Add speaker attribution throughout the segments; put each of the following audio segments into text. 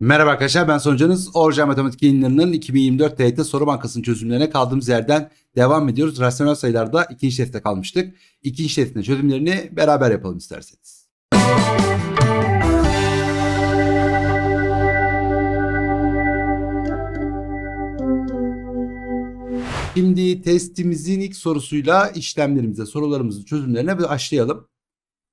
Speaker 1: Merhaba arkadaşlar ben sonucunuz Orjan Matematik Yayınları'nın 2024 TYT Soru Bankası'nın çözümlerine kaldığımız yerden devam ediyoruz. Rasyonel sayılarda ikinci şerifte kalmıştık. İkinci şeritinde çözümlerini beraber yapalım isterseniz. Şimdi testimizin ilk sorusuyla işlemlerimize, sorularımızın çözümlerine başlayalım.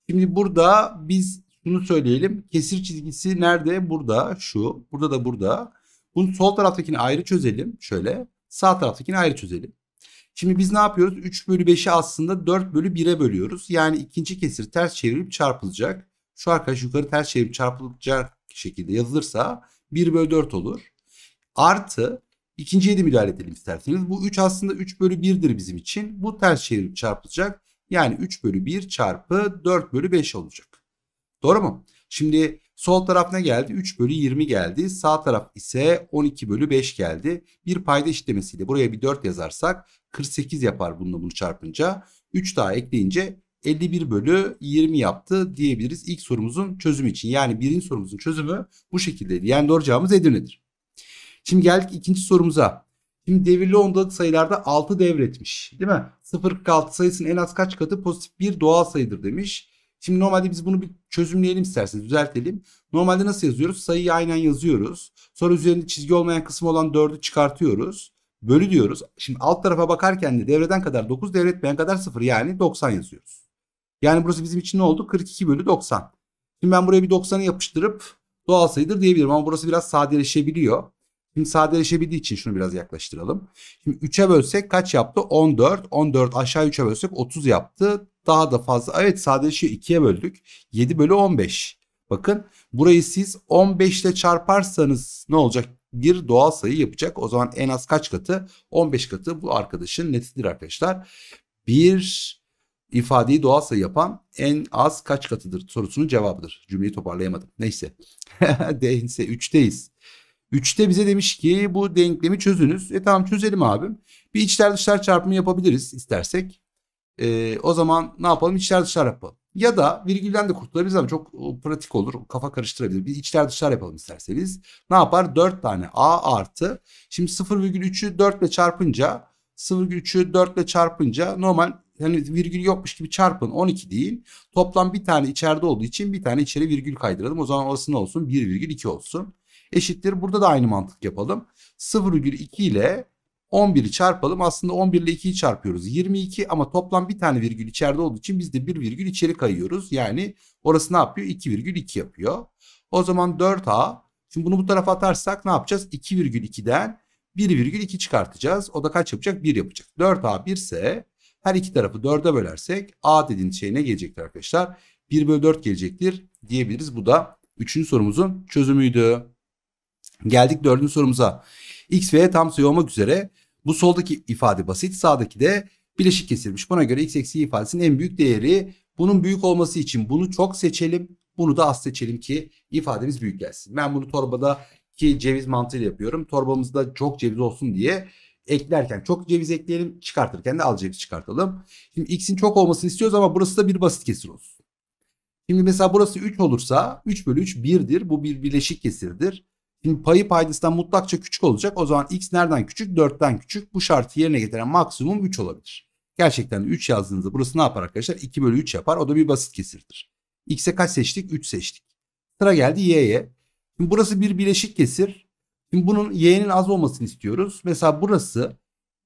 Speaker 1: Şimdi burada biz bunu söyleyelim. Kesir çizgisi nerede? Burada şu. Burada da burada. Bunu sol taraftakini ayrı çözelim. Şöyle. Sağ taraftakini ayrı çözelim. Şimdi biz ne yapıyoruz? 3 bölü 5'i aslında 4 bölü 1'e bölüyoruz. Yani ikinci kesir ters çevirip çarpılacak. Şu arkadaş yukarı ters çevirip çarpılacak şekilde yazılırsa 1 bölü 4 olur. Artı ikinciye de müdahale edelim isterseniz. Bu 3 aslında 3 bölü 1'dir bizim için. Bu ters çevirip çarpılacak. Yani 3 bölü 1 çarpı 4 bölü 5 olacak. Doğru mu? Şimdi sol taraf ne geldi? 3 bölü 20 geldi. Sağ taraf ise 12 bölü 5 geldi. Bir payda işlemesiyle buraya bir 4 yazarsak 48 yapar bununla bunu çarpınca. 3 daha ekleyince 51 bölü 20 yaptı diyebiliriz ilk sorumuzun çözümü için. Yani birinci sorumuzun çözümü bu şekildeydi. Yani doğru cevabımız Edirne'dir. Şimdi geldik ikinci sorumuza. Şimdi devirli ondalık sayılarda 6 devretmiş değil mi? 0 0,46 sayısının en az kaç katı pozitif bir doğal sayıdır demiş. Şimdi normalde biz bunu bir çözümleyelim isterseniz düzeltelim. Normalde nasıl yazıyoruz? Sayıyı aynen yazıyoruz. Sonra üzerinde çizgi olmayan kısmı olan 4'ü çıkartıyoruz. Bölü diyoruz. Şimdi alt tarafa bakarken de devreden kadar 9 devretmeyen kadar 0 yani 90 yazıyoruz. Yani burası bizim için ne oldu? 42 bölü 90. Şimdi ben buraya bir 90'ı yapıştırıp doğal sayıdır diyebilirim ama burası biraz sadeleşebiliyor. Şimdi sadeleşebildiği için şunu biraz yaklaştıralım. Şimdi 3'e bölsek kaç yaptı? 14. 14 aşağı 3'e bölsek 30 yaptı daha da fazla. Evet sadece 2'ye şey, böldük. 7 bölü 15. Bakın burayı siz 15 ile çarparsanız ne olacak? Bir doğal sayı yapacak. O zaman en az kaç katı? 15 katı bu arkadaşın netidir arkadaşlar. Bir ifadeyi doğal sayı yapan en az kaç katıdır sorusunun cevabıdır. Cümleyi toparlayamadım. Neyse. Neyse 3'teyiz. 3'te bize demiş ki bu denklemi çözünüz. E tamam çözelim abim. Bir içler dışlar çarpımı yapabiliriz istersek. E, o zaman ne yapalım? İçler dışlar yapalım. Ya da virgülden de kurtulabiliriz ama çok ıı, pratik olur. Kafa karıştırabilir. Bir içler dışlar yapalım isterseniz. Ne yapar? 4 tane A artı. Şimdi 0,3'ü 4 ile çarpınca 0,3'ü 4 ile çarpınca normal yani virgül yokmuş gibi çarpın 12 değil. Toplam bir tane içeride olduğu için bir tane içeri virgül kaydıralım. O zaman orası ne olsun? 1,2 olsun. Eşittir. Burada da aynı mantık yapalım. 0,2 ile 11'i çarpalım. Aslında 11 ile 2'yi çarpıyoruz. 22 ama toplam bir tane virgül içeride olduğu için biz de bir virgül içeri kayıyoruz. Yani orası ne yapıyor? 2 virgül 2 yapıyor. O zaman 4A. Şimdi bunu bu tarafa atarsak ne yapacağız? 2 virgül 2'den 1 virgül 2 çıkartacağız. O da kaç yapacak? 1 yapacak. 4A 1 ise her iki tarafı 4'e bölersek A dediğin şey ne gelecektir arkadaşlar? 1 bölü 4 gelecektir diyebiliriz. Bu da 3. sorumuzun çözümüydü. Geldik 4. sorumuza. X ve Y tam sayı olmak üzere bu soldaki ifade basit sağdaki de bileşik kesilmiş. Buna göre x eksi y ifadesinin en büyük değeri. Bunun büyük olması için bunu çok seçelim. Bunu da az seçelim ki ifademiz büyük gelsin. Ben bunu torbada ki ceviz mantığıyla yapıyorum. Torbamızda çok ceviz olsun diye eklerken çok ceviz ekleyelim. Çıkartırken de az ceviz çıkartalım. Şimdi x'in çok olmasını istiyoruz ama burası da bir basit kesir olsun. Şimdi mesela burası 3 olursa 3 bölü 3 1'dir. Bu bir bileşik kesirdir. Şimdi payı paydasından mutlakça küçük olacak. O zaman x nereden küçük? 4'ten küçük. Bu şartı yerine getiren maksimum 3 olabilir. Gerçekten de 3 yazdığınızda burası ne yapar arkadaşlar? 2 bölü 3 yapar. O da bir basit kesirdir. X'e kaç seçtik? 3 seçtik. Sıra geldi Y'ye. Şimdi burası bir bileşik kesir. Şimdi bunun Y'nin az olmasını istiyoruz. Mesela burası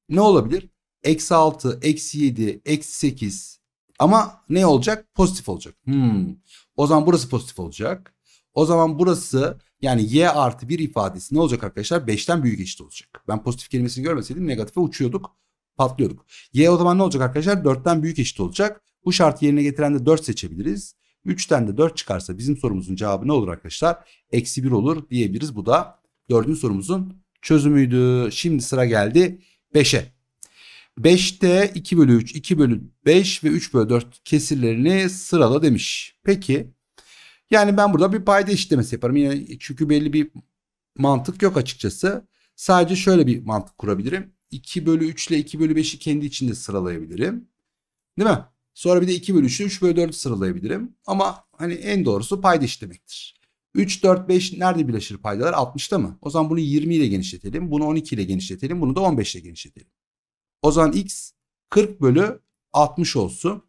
Speaker 1: ne olabilir? Eksi 6, eksi 7, eksi 8. Ama ne olacak? Pozitif olacak. Hmm. O zaman burası pozitif olacak. O zaman burası yani y artı 1 ifadesi ne olacak arkadaşlar? 5'ten büyük eşit olacak. Ben pozitif kelimesini görmeseydim negatife uçuyorduk, patlıyorduk. Y o zaman ne olacak arkadaşlar? 4'ten büyük eşit olacak. Bu şartı yerine getiren de 4 seçebiliriz. 3'ten de 4 çıkarsa bizim sorumuzun cevabı ne olur arkadaşlar? Eksi 1 olur diyebiliriz. Bu da 4. sorumuzun çözümüydü. Şimdi sıra geldi 5'e. 5'te 2 bölü 3, 2 bölü 5 ve 3 bölü 4 kesirlerini sırala demiş. Peki yani ben burada bir payda eşitlemesi yaparım. Yine çünkü belli bir mantık yok açıkçası. Sadece şöyle bir mantık kurabilirim. 2 bölü 3 ile 2 bölü 5'i kendi içinde sıralayabilirim. Değil mi? Sonra bir de 2 bölü 3 ile 3 bölü 4'ü sıralayabilirim. Ama hani en doğrusu payda eşitlemektir. 3, 4, 5 nerede birleşir paydalar? 60'ta mı? O zaman bunu 20 ile genişletelim. Bunu 12 ile genişletelim. Bunu da 15 ile genişletelim. O zaman x 40 bölü 60 olsun.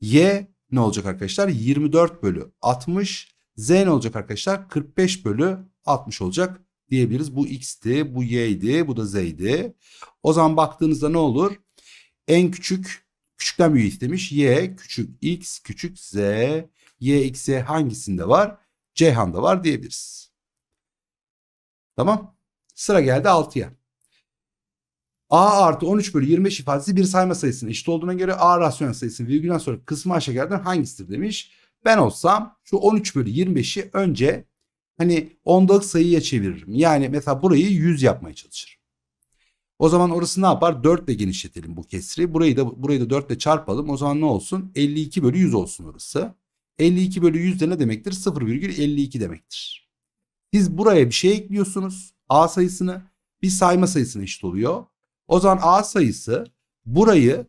Speaker 1: y ne olacak arkadaşlar? 24 bölü 60. Z ne olacak arkadaşlar? 45 bölü 60 olacak diyebiliriz. Bu x'ti, bu y'di, bu da z'di. O zaman baktığınızda ne olur? En küçük, küçükten büyük istemiş. y küçük x küçük z. y x z hangisinde var? Ceyhan'da var diyebiliriz. Tamam. Sıra geldi 6'ya. A artı 13 bölü 25 ifadesi bir sayma sayısının eşit olduğuna göre A rasyonel sayısının virgülden sonra kısmı aşağıdakilerden hangisidir demiş. Ben olsam şu 13 bölü 25'i önce hani ondalık sayıya çeviririm. Yani mesela burayı 100 yapmaya çalışırım. O zaman orası ne yapar? 4 ile genişletelim bu kesri. Burayı da burayı da 4 ile çarpalım. O zaman ne olsun? 52 bölü 100 olsun orası. 52 bölü 100 de ne demektir? 0,52 demektir. Siz buraya bir şey ekliyorsunuz. A sayısını bir sayma sayısına eşit oluyor. O zaman A sayısı burayı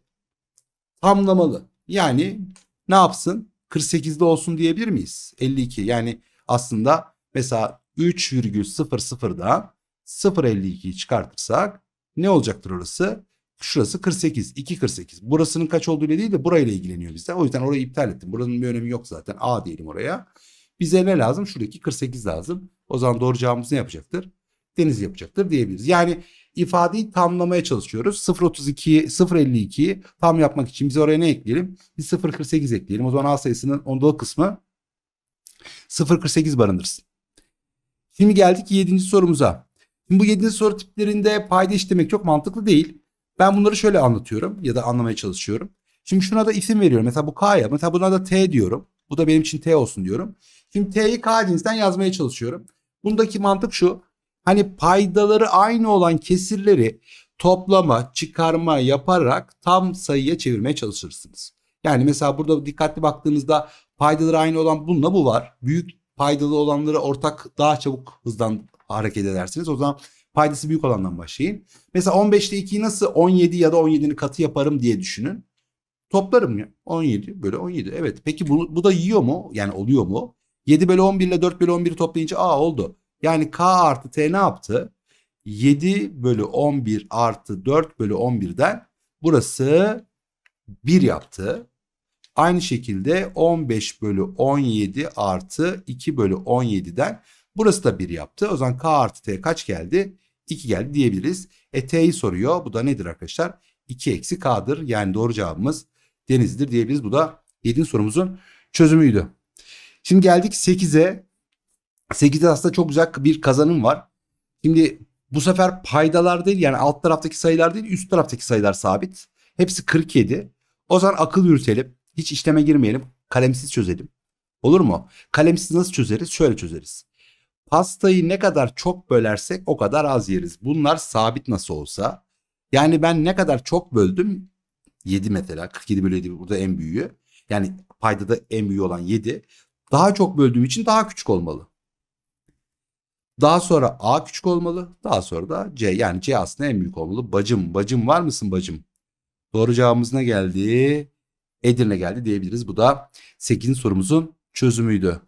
Speaker 1: tamlamalı. Yani ne yapsın? 48'de olsun diyebilir miyiz? 52 yani aslında mesela 3,00'dan 0,52'yi çıkartırsak ne olacaktır orası? Şurası 48, 2,48. Burasının kaç olduğu ile değil de burayla ilgileniyor bizde. O yüzden orayı iptal ettim. Buranın bir önemi yok zaten. A diyelim oraya. Bize ne lazım? Şuradaki 48 lazım. O zaman doğru cevabımız ne yapacaktır? deniz yapacaktır diyebiliriz. Yani ifadeyi tamlamaya çalışıyoruz. 0.32, 0.52'yi tam yapmak için biz oraya ne ekleyelim? Bir 0.48 ekleyelim. O zaman A sayısının ondalık kısmı 0.48 barındırsın. Şimdi geldik 7. sorumuza. Şimdi bu 7. soru tiplerinde payda işlemek çok mantıklı değil. Ben bunları şöyle anlatıyorum ya da anlamaya çalışıyorum. Şimdi şuna da isim veriyorum. Mesela bu K'ya, mesela buna da T diyorum. Bu da benim için T olsun diyorum. Şimdi T'yi K cinsinden yazmaya çalışıyorum. Bundaki mantık şu. Hani paydaları aynı olan kesirleri toplama, çıkarma yaparak tam sayıya çevirmeye çalışırsınız. Yani mesela burada dikkatli baktığınızda paydaları aynı olan bununla bu var. Büyük paydalı olanları ortak daha çabuk hızdan hareket edersiniz. O zaman paydası büyük olandan başlayın. Mesela 15'te 2'yi nasıl 17 ya da 17'nin katı yaparım diye düşünün. Toplarım ya 17 bölü 17 evet. Peki bu, bu da yiyor mu? Yani oluyor mu? 7 bölü 11 ile 4 bölü 11'i toplayınca aa oldu. Yani K artı T ne yaptı? 7 bölü 11 artı 4 bölü 11'den burası 1 yaptı. Aynı şekilde 15 bölü 17 artı 2 bölü 17'den burası da 1 yaptı. O zaman K artı T kaç geldi? 2 geldi diyebiliriz. E T'yi soruyor. Bu da nedir arkadaşlar? 2 eksi K'dır. Yani doğru cevabımız denizdir diyebiliriz. Bu da 7. sorumuzun çözümüydü. Şimdi geldik 8'e. 8'de aslında çok güzel bir kazanım var. Şimdi bu sefer paydalar değil yani alt taraftaki sayılar değil üst taraftaki sayılar sabit. Hepsi 47. O zaman akıl yürütelim. Hiç işleme girmeyelim. Kalemsiz çözelim. Olur mu? Kalemsiz nasıl çözeriz? Şöyle çözeriz. Pastayı ne kadar çok bölersek o kadar az yeriz. Bunlar sabit nasıl olsa. Yani ben ne kadar çok böldüm 7 mesela 47 bölü 7 burada en büyüğü. Yani paydada en büyüğü olan 7. Daha çok böldüğüm için daha küçük olmalı. Daha sonra A küçük olmalı. Daha sonra da C. Yani C aslında en büyük olmalı. Bacım. Bacım var mısın bacım? Doğru cevabımız ne geldi? Edirne geldi diyebiliriz. Bu da 8. sorumuzun çözümüydü.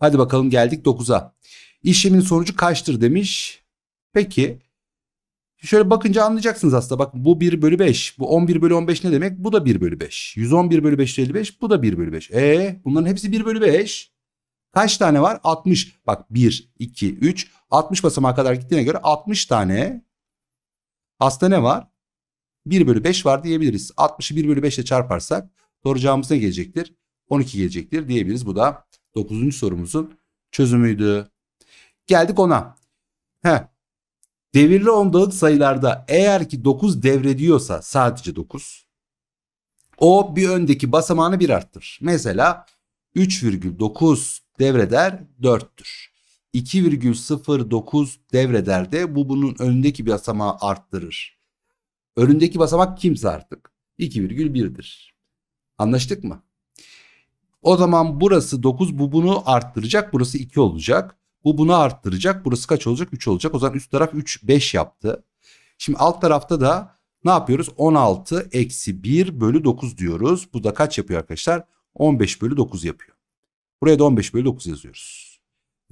Speaker 1: Hadi bakalım geldik 9'a. İşlemin sonucu kaçtır demiş. Peki şöyle bakınca anlayacaksınız aslında. Bak bu 1 bölü 5. Bu 11 bölü 15 ne demek? Bu da 1 bölü 5. 111 bölü 5 55. Bu da 1 bölü 5. E bunların hepsi 1 bölü 5. Kaç tane var? 60. Bak 1, 2, 3. 60 basamağa kadar gittiğine göre 60 tane hasta ne var. 1 bölü 5 var diyebiliriz. 60'ı 1 bölü 5 ile çarparsak doğru cevabımız ne gelecektir? 12 gelecektir diyebiliriz. Bu da 9. sorumuzun çözümüydü. Geldik ona. Heh. Devirli ondalık sayılarda eğer ki 9 devrediyorsa sadece 9. O bir öndeki basamağını bir arttır. Mesela 3,9 devreder 4'tür. 2,09 devreder de bu bunun önündeki bir basamağı arttırır. Önündeki basamak kimse artık 2,1'dir. Anlaştık mı? O zaman burası 9 bu bunu arttıracak burası 2 olacak. Bu bunu arttıracak burası kaç olacak 3 olacak. O zaman üst taraf 3 5 yaptı. Şimdi alt tarafta da ne yapıyoruz? 16 eksi 1 bölü 9 diyoruz. Bu da kaç yapıyor arkadaşlar? 15 bölü 9 yapıyor. Buraya da 15 bölü 9 yazıyoruz.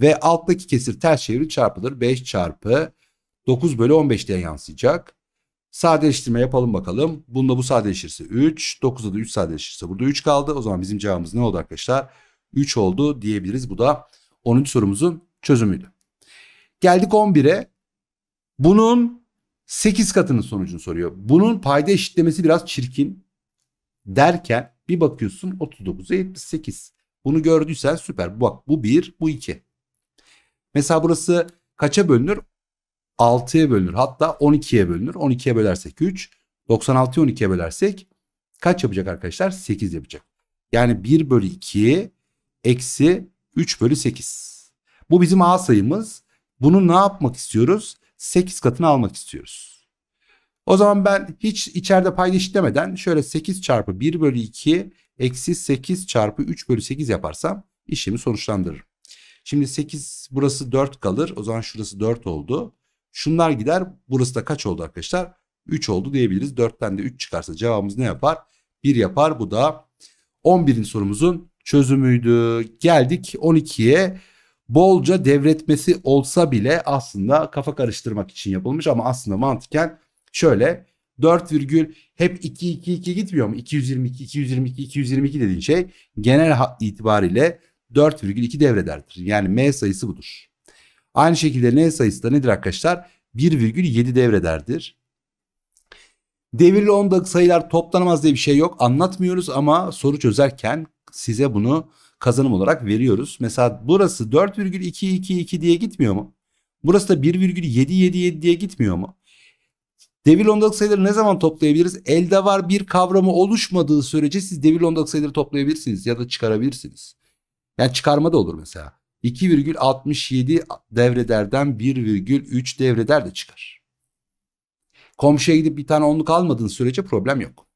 Speaker 1: Ve alttaki kesir ters çevri çarpılır. 5 çarpı 9 bölü 15 diye yansıyacak. Sadeleştirme yapalım bakalım. Bunda bu sadeleşirse 3. 9'da da 3 sadeleşirse burada 3 kaldı. O zaman bizim cevabımız ne oldu arkadaşlar? 3 oldu diyebiliriz. Bu da 10. sorumuzun çözümüydü. Geldik 11'e. Bunun 8 katının sonucunu soruyor. Bunun payda eşitlemesi biraz çirkin derken bir bakıyorsun 39'a 78. Bunu gördüysen süper. Bak bu 1, bu 2. Mesela burası kaça bölünür? 6'ya bölünür. Hatta 12'ye bölünür. 12'ye bölersek 3. 96'yı 12'ye bölersek kaç yapacak arkadaşlar? 8 yapacak. Yani 1 bölü 2 eksi 3 bölü 8. Bu bizim A sayımız. Bunu ne yapmak istiyoruz? 8 katını almak istiyoruz. O zaman ben hiç içeride paylaş demeden şöyle 8 çarpı 1 bölü 2 eksi 8 çarpı 3 bölü 8 yaparsam işimi sonuçlandırırım. Şimdi 8 burası 4 kalır. O zaman şurası 4 oldu. Şunlar gider. Burası da kaç oldu arkadaşlar? 3 oldu diyebiliriz. 4'ten de 3 çıkarsa cevabımız ne yapar? 1 yapar. Bu da 11. sorumuzun çözümüydü. Geldik 12'ye. Bolca devretmesi olsa bile aslında kafa karıştırmak için yapılmış ama aslında mantıken Şöyle 4 virgül hep 2 2 2 gitmiyor mu? 222 222 222 dediğin şey genel itibariyle 4,2 devrederdir. Yani M sayısı budur. Aynı şekilde N sayısı da nedir arkadaşlar? 1,7 devrederdir. Devirli ondalık sayılar toplanamaz diye bir şey yok. Anlatmıyoruz ama soru çözerken size bunu kazanım olarak veriyoruz. Mesela burası 4,222 diye gitmiyor mu? Burası da 1,777 diye gitmiyor mu? Devir ondalık sayıları ne zaman toplayabiliriz? Elde var bir kavramı oluşmadığı sürece siz devir ondalık sayıları toplayabilirsiniz ya da çıkarabilirsiniz. Yani çıkarma da olur mesela. 2,67 devrederden 1,3 devreder de çıkar. Komşuya gidip bir tane onluk almadığın sürece problem yok.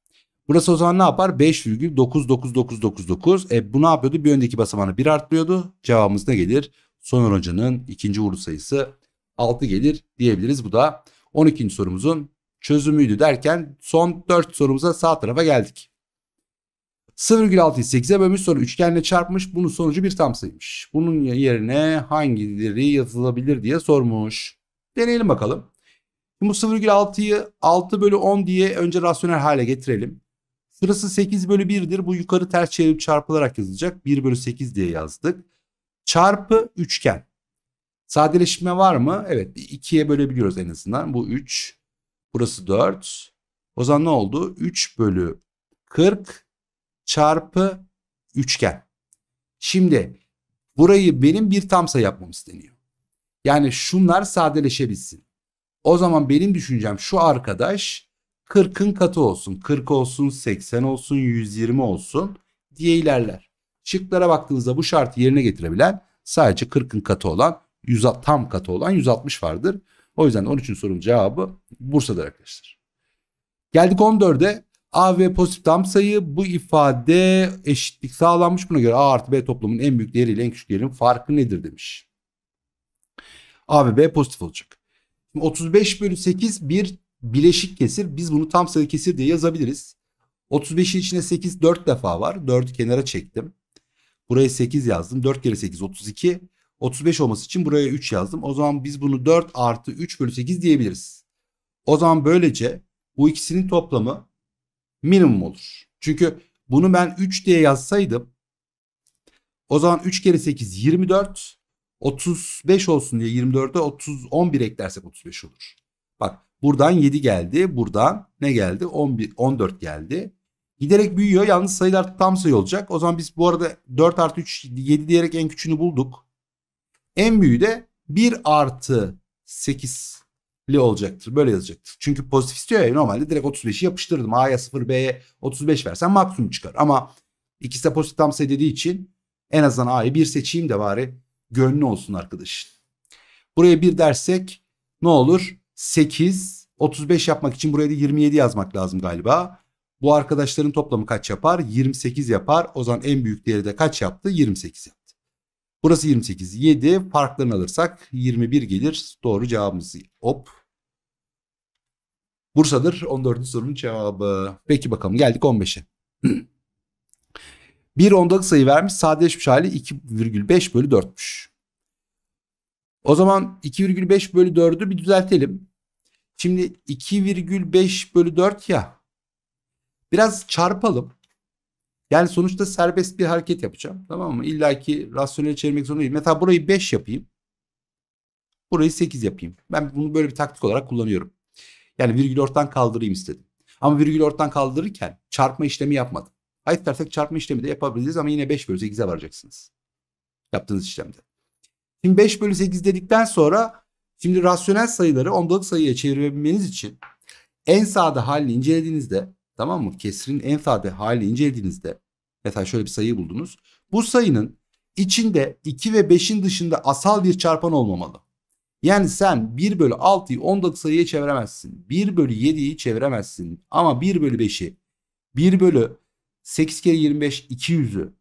Speaker 1: Burası o zaman ne yapar? 5,99999. E bu ne yapıyordu? Bir öndeki basamağını 1 artlıyordu. Cevabımız ne gelir? Soner Hoca'nın ikinci vurdu sayısı 6 gelir diyebiliriz. Bu da 12. sorumuzun çözümüydü derken son 4 sorumuza sağ tarafa geldik. 0,6'yı 8'e bölmüş sonra üçgenle çarpmış bunun sonucu bir tam sayıymış. Bunun yerine hangileri yazılabilir diye sormuş. Deneyelim bakalım. Şimdi bu 0,6'yı 6 bölü 10 diye önce rasyonel hale getirelim. Sırası 8 bölü 1'dir. Bu yukarı ters çevirip çarpılarak yazılacak. 1 bölü 8 diye yazdık. Çarpı üçgen. Sadeleşme var mı? Evet 2'ye bölebiliyoruz en azından. Bu 3. Burası 4. O zaman ne oldu? 3 bölü 40 çarpı üçgen. Şimdi burayı benim bir tam sayı yapmam isteniyor. Yani şunlar sadeleşebilsin. O zaman benim düşüncem şu arkadaş 40'ın katı olsun. 40 olsun, 80 olsun, 120 olsun diye ilerler. Şıklara baktığınızda bu şartı yerine getirebilen sadece 40'ın katı olan 100 tam katı olan 160 vardır. O yüzden 13. sorunun cevabı Bursa'dır arkadaşlar. Geldik 14'e. A ve pozitif tam sayı bu ifade eşitlik sağlanmış. Buna göre A artı B toplamının en büyük değeriyle en küçük değerin farkı nedir demiş. A ve B pozitif olacak. 35 bölü 8 bir bileşik kesir. Biz bunu tam sayı kesir diye yazabiliriz. 35'in içine 8 4 defa var. 4'ü kenara çektim. Buraya 8 yazdım. 4 kere 8 32. 35 olması için buraya 3 yazdım. O zaman biz bunu 4 artı 3 bölü 8 diyebiliriz. O zaman böylece bu ikisinin toplamı minimum olur. Çünkü bunu ben 3 diye yazsaydım o zaman 3 kere 8 24 35 olsun diye 24'e 30 11 eklersek 35 olur. Bak buradan 7 geldi. Buradan ne geldi? 11 14 geldi. Giderek büyüyor. Yalnız sayılar tam sayı olacak. O zaman biz bu arada 4 artı 3 7 diyerek en küçüğünü bulduk. En büyüğü de 1 artı 8'li olacaktır. Böyle yazacaktır. Çünkü pozitif istiyor ya normalde direkt 35'i yapıştırdım, A'ya 0 B'ye 35 versen maksimum çıkar. Ama ikisi de pozitif tam sayı dediği için en azından A'yı 1 seçeyim de bari gönlü olsun arkadaş. Buraya 1 dersek ne olur? 8 35 yapmak için buraya da 27 yazmak lazım galiba. Bu arkadaşların toplamı kaç yapar? 28 yapar. O zaman en büyük değeri de kaç yaptı? 28 yaptı. Burası 28. 7 farklarını alırsak 21 gelir. Doğru cevabımız hop. Bursa'dır 14. sorunun cevabı. Peki bakalım geldik 15'e. bir ondalık sayı vermiş sadeleşmiş hali 2,5 bölü 4'müş. O zaman 2,5 bölü 4'ü bir düzeltelim. Şimdi 2,5 bölü 4 ya. Biraz çarpalım. Yani sonuçta serbest bir hareket yapacağım. Tamam mı? İlla ki rasyonel çevirmek zorunda değil. Mesela burayı 5 yapayım. Burayı 8 yapayım. Ben bunu böyle bir taktik olarak kullanıyorum. Yani virgül ortadan kaldırayım istedim. Ama virgül ortadan kaldırırken çarpma işlemi yapmadım. Hayır dersek çarpma işlemi de yapabiliriz ama yine 5 bölü 8'e varacaksınız. Yaptığınız işlemde. Şimdi 5 bölü 8 dedikten sonra şimdi rasyonel sayıları ondalık sayıya çevirebilmeniz için en sağda halini incelediğinizde Tamam mı? Kesrin en sade halini incelediğinizde mesela şöyle bir sayı buldunuz. Bu sayının içinde 2 ve 5'in dışında asal bir çarpan olmamalı. Yani sen 1 bölü 6'yı 10'daki sayıya çeviremezsin. 1 bölü 7'yi çeviremezsin. Ama 1 bölü 5'i 1 bölü 8 kere 25 200'ü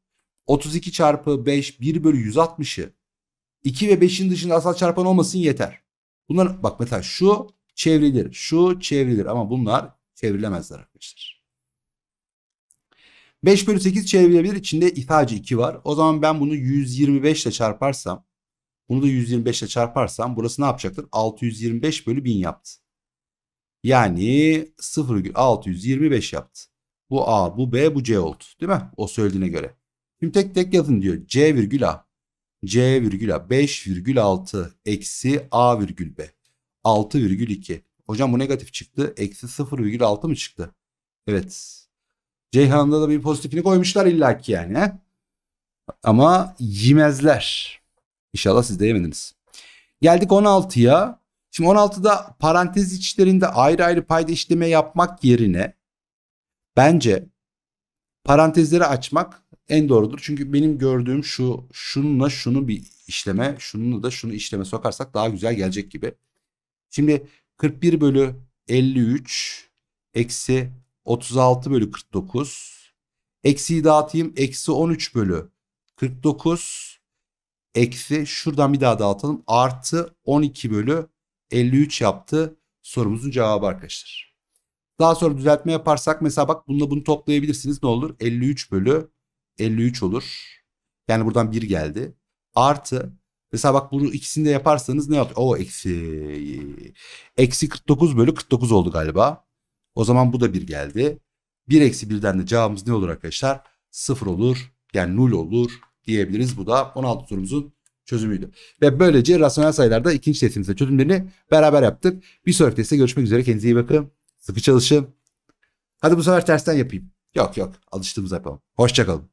Speaker 1: 32 çarpı 5 1 bölü 160'ı 2 ve 5'in dışında asal çarpan olmasın yeter. Bunlar bak mesela şu çevrilir şu çevrilir ama bunlar çevrilemezler arkadaşlar. 5 bölü 8 çevrilebilir. İçinde ifacı 2 var. O zaman ben bunu 125 ile çarparsam bunu da 125 ile çarparsam burası ne yapacaktır? 625 bölü 1000 yaptı. Yani 0,625 yaptı. Bu A, bu B, bu C oldu. Değil mi? O söylediğine göre. Şimdi tek tek yazın diyor. C virgül A. C virgül A. 5 virgül 6 eksi A virgül B. 6 virgül 2. Hocam bu negatif çıktı. Eksi 0,6 mı çıktı? Evet. Ceyhan'da da bir pozitifini koymuşlar illaki yani. Ama yemezler. İnşallah siz de yemediniz. Geldik 16'ya. Şimdi 16'da parantez içlerinde ayrı ayrı payda işleme yapmak yerine bence parantezleri açmak en doğrudur. Çünkü benim gördüğüm şu şununla şunu bir işleme, şununla da şunu işleme sokarsak daha güzel gelecek gibi. Şimdi 41 bölü 53 eksi 36 bölü 49. Eksiyi dağıtayım. Eksi 13 bölü 49. Eksi şuradan bir daha dağıtalım. Artı 12 bölü 53 yaptı sorumuzun cevabı arkadaşlar. Daha sonra düzeltme yaparsak mesela bak bununla bunu toplayabilirsiniz. Ne olur? 53 bölü 53 olur. Yani buradan 1 geldi. Artı Mesela bak bunu ikisini de yaparsanız ne yapıyor? O eksi. Eksi 49 bölü 49 oldu galiba. O zaman bu da bir geldi. 1 eksi 1'den de cevabımız ne olur arkadaşlar? 0 olur. Yani 0 olur diyebiliriz. Bu da 16 sorumuzun çözümüydü. Ve böylece rasyonel sayılarda ikinci testimizde çözümlerini beraber yaptık. Bir sonraki testte görüşmek üzere. Kendinize iyi bakın. Sıkı çalışın. Hadi bu sefer tersten yapayım. Yok yok alıştığımız yapalım. Hoşçakalın.